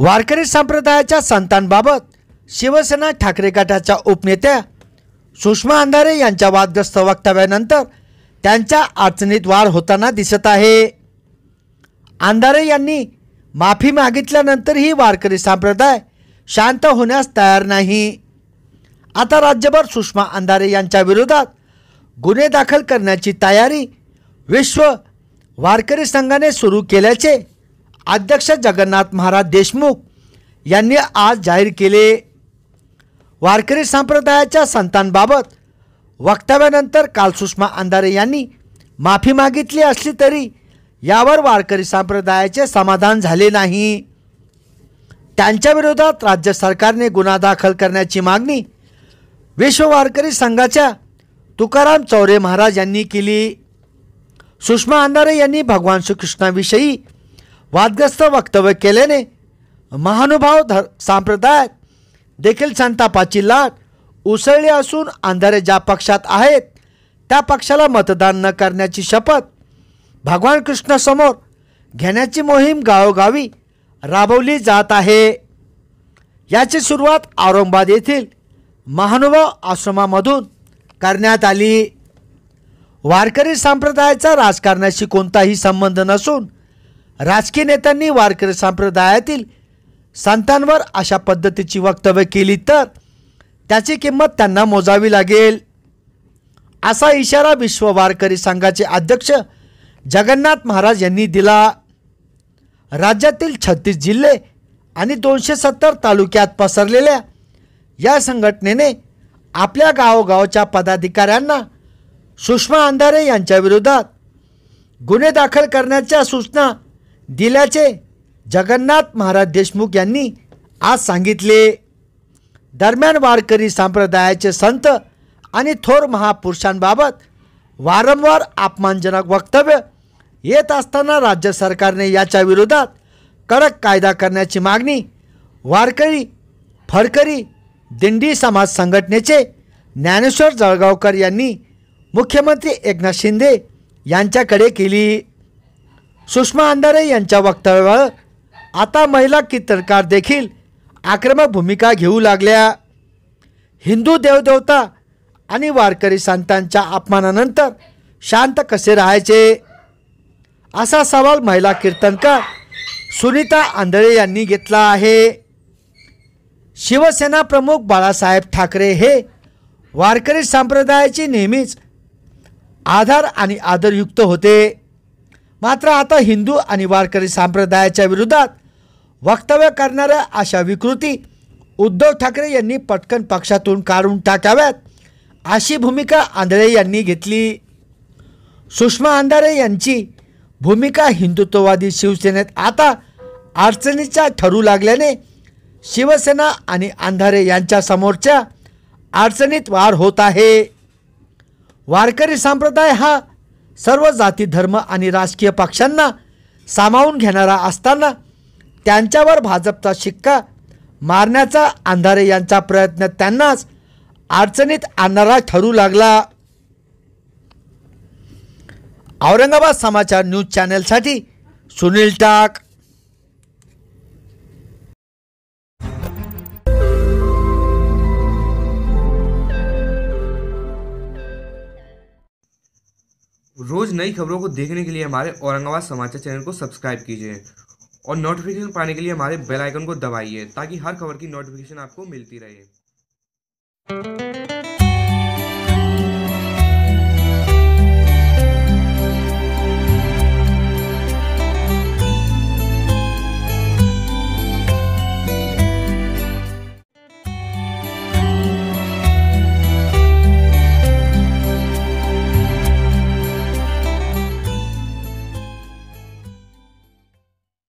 वारकरी संप्रदायाच्या संतांबाबत शिवसेना ठाकरे गटाच्या उपनेत्या सुषमा अंधारे यांच्या वादग्रस्त वक्तव्यानंतर त्यांच्या अडचणीत वाढ होताना दिसत आहे अंधारे यांनी माफी मागितल्यानंतरही वारकरी संप्रदाय शांत होण्यास तयार नाही आता राज्यभर सुषमा अंधारे यांच्या विरोधात गुन्हे दाखल करण्याची तयारी विश्व वारकरी संघाने सुरू केल्याचे अध्यक्ष जगन्नाथ महाराज देशमुख यांनी आज जाहीर केले वारकरी संप्रदायाच्या संतांबाबत वक्तव्यानंतर काल सुषमा अंधारे यांनी माफी मागितली असली तरी यावर वारकरी संप्रदायाचे समाधान झाले नाही त्यांच्याविरोधात राज्य सरकारने गुन्हा दाखल करण्याची मागणी विश्व वारकरी संघाच्या तुकाराम चौरे महाराज यांनी केली सुषमा अंधारे यांनी भगवान श्रीकृष्णाविषयी वादग्रस्त वक्तव्य केल्याने महानुभाव धर सांप्रदायात देखील संतापाची लाट उसळली असून अंधारे ज्या पक्षात आहेत त्या पक्षाला मतदान न करण्याची शपथ भगवान कृष्णासमोर घेण्याची मोहीम गावोगावी राबवली जात आहे याची सुरुवात औरंगाबाद येथील महानुभाव आश्रमामधून करण्यात आली वारकरी संप्रदायाचा राजकारणाशी कोणताही संबंध नसून राजकीय नेत्यांनी वारकरी संप्रदायातील संतांवर अशा पद्धतीची वक्तव्य केली तर त्याची किंमत त्यांना मोजावी लागेल असा इशारा विश्व वारकरी संघाचे अध्यक्ष जगन्नाथ महाराज यांनी दिला राज्यातील छत्तीस जिल्हे आणि दोनशे सत्तर तालुक्यात पसरलेल्या या संघटनेने आपल्या गावोगावच्या पदाधिकाऱ्यांना सुषमा अंधारे यांच्याविरोधात गुन्हे दाखल करण्याच्या सूचना दिल्याचे जगन्नाथ महाराज देशमुख यांनी आज सांगितले दरम्यान वारकरी संप्रदायाचे संत आणि थोर महापुरुषांबाबत वारंवार अपमानजनक वक्तव्य येत असताना राज्य सरकारने याच्या विरोधात कडक कायदा करण्याची मागणी वारकरी फडकरी दिंडी समाज संघटनेचे ज्ञानेश्वर जळगावकर यांनी मुख्यमंत्री एकनाथ शिंदे यांच्याकडे केली सुषमा अंधारे यांच्या वक्तव्यावर आता महिला कीर्तनकार देखील आक्रमक भूमिका घेऊ लागल्या हिंदू देवदेवता आणि वारकरी संतांच्या अपमानानंतर शांत कसे राहायचे असा सवाल महिला कीर्तनकार सुनीता आंधळे यांनी घेतला आहे शिवसेना प्रमुख बाळासाहेब ठाकरे हे वारकरी संप्रदायाचे नेहमीच आधार आणि आदरयुक्त होते मात्र आता हिंदू आणि वारकरी संप्रदायाच्या विरोधात वक्तव्य करणाऱ्या अशा विकृती उद्धव ठाकरे यांनी पटकन पक्षातून काढून टाकाव्यात अशी भूमिका आंधळे यांनी घेतली सुषमा आंधारे यांची भूमिका हिंदुत्ववादी शिवसेनेत आता अडचणीच्या ठरू लागल्याने शिवसेना आणि आंधारे यांच्यासमोरच्या अडचणीत वाढ होत आहे वारकरी संप्रदाय हा सर्व जाती धर्म आणि राजकीय पक्षांना सामावून घेणारा असताना त्यांच्यावर भाजपचा शिक्का मारण्याचा अंधारे यांचा प्रयत्न त्यांनाच अडचणीत आणणारा ठरू लागला औरंगाबाद समाचार न्यूज चॅनेलसाठी सुनील टाक रोज़ नई खबरों को देखने के लिए हमारे औरंगाबाद समाचार चैनल को सब्सक्राइब कीजिए और नोटिफिकेशन पाने के लिए हमारे बेल आइकन को दबाइए ताकि हर खबर की नोटिफिकेशन आपको मिलती रहे